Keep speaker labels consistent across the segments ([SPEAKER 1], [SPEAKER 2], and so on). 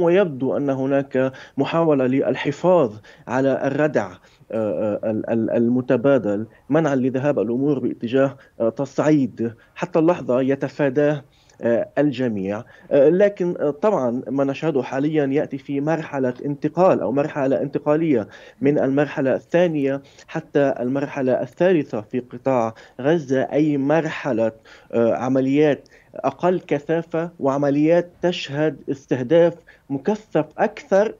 [SPEAKER 1] ويبدو ان هناك محاوله للحفاظ على الردع آه، آه، المتبادل منعا لذهاب الامور باتجاه آه، تصعيد حتى اللحظه يتفاداه آه، الجميع آه، لكن آه، طبعا ما نشهده حاليا ياتي في مرحله انتقال او مرحله انتقاليه من المرحله الثانيه حتى المرحله الثالثه في قطاع غزه اي مرحله عمليات اقل كثافه وعمليات تشهد استهداف مكثف اكثر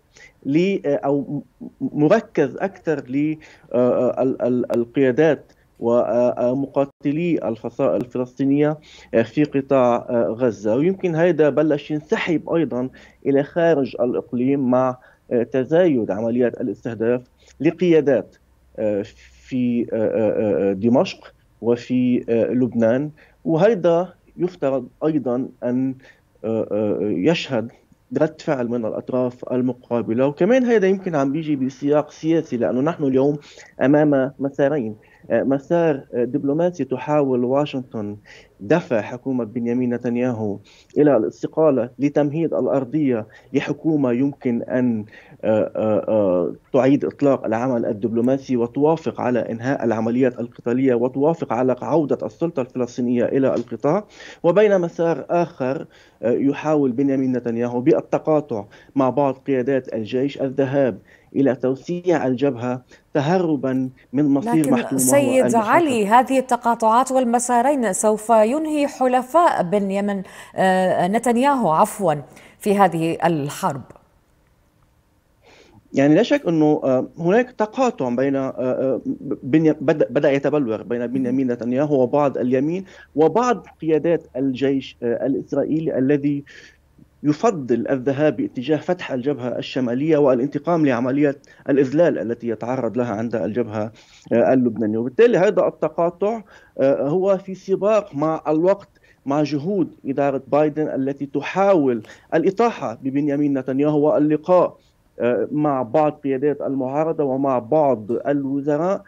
[SPEAKER 1] ل او مركز اكثر للقيادات ومقاتلي الفصائل الفلسطينية آه، في قطاع آه، غزة ويمكن هذا بلش ينسحب أيضا إلى خارج الإقليم مع آه، تزايد عمليات الاستهداف لقيادات في دمشق وفي لبنان وهذا يفترض ايضا ان يشهد رد فعل من الاطراف المقابله وكمان هذا يمكن عم بيجي بسياق سياسي لانه نحن اليوم امام مسارين آه، مسار آه، دبلوماسي تحاول واشنطن دفع حكومة بنيامين نتنياهو إلى الاستقالة لتمهيد الأرضية لحكومة يمكن أن آه، تعيد إطلاق العمل الدبلوماسي وتوافق على إنهاء العمليات القتالية وتوافق على عودة السلطة الفلسطينية إلى القطاع وبين مسار آخر يحاول بنيامين نتنياهو بالتقاطع مع بعض قيادات الجيش الذهاب إلى توسيع الجبهة تهربا من مصير لكن محكوم سيد علي هذه التقاطعات والمسارين سوف ينهي حلفاء بن يمن آه، نتنياهو عفوا في هذه الحرب يعني لا شك انه آه، هناك تقاطع بين آه، بدا يتبلور بين بنيامين نتنياهو وبعض اليمين وبعض قيادات الجيش الاسرائيلي الذي يفضل الذهاب باتجاه فتح الجبهة الشمالية والانتقام لعملية الإذلال التي يتعرض لها عند الجبهة آه، اللبنانية وبالتالي هذا التقاطع آه، هو في سباق مع الوقت مع جهود إدارة بايدن التي تحاول الإطاحة ببنيامين نتنياهو واللقاء آه، مع بعض قيادات المعارضة ومع بعض الوزراء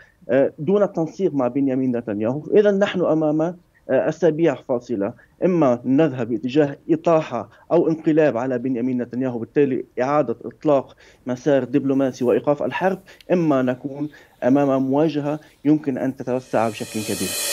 [SPEAKER 1] دون التنسيق مع بنيامين نتنياهو إذا نحن أمام أسابيع فاصلة إما نذهب باتجاه إطاحة أو انقلاب على بنيامين نتنياهو بالتالي إعادة إطلاق مسار دبلوماسي وإيقاف الحرب إما نكون أمام مواجهة يمكن أن تتوسع بشكل كبير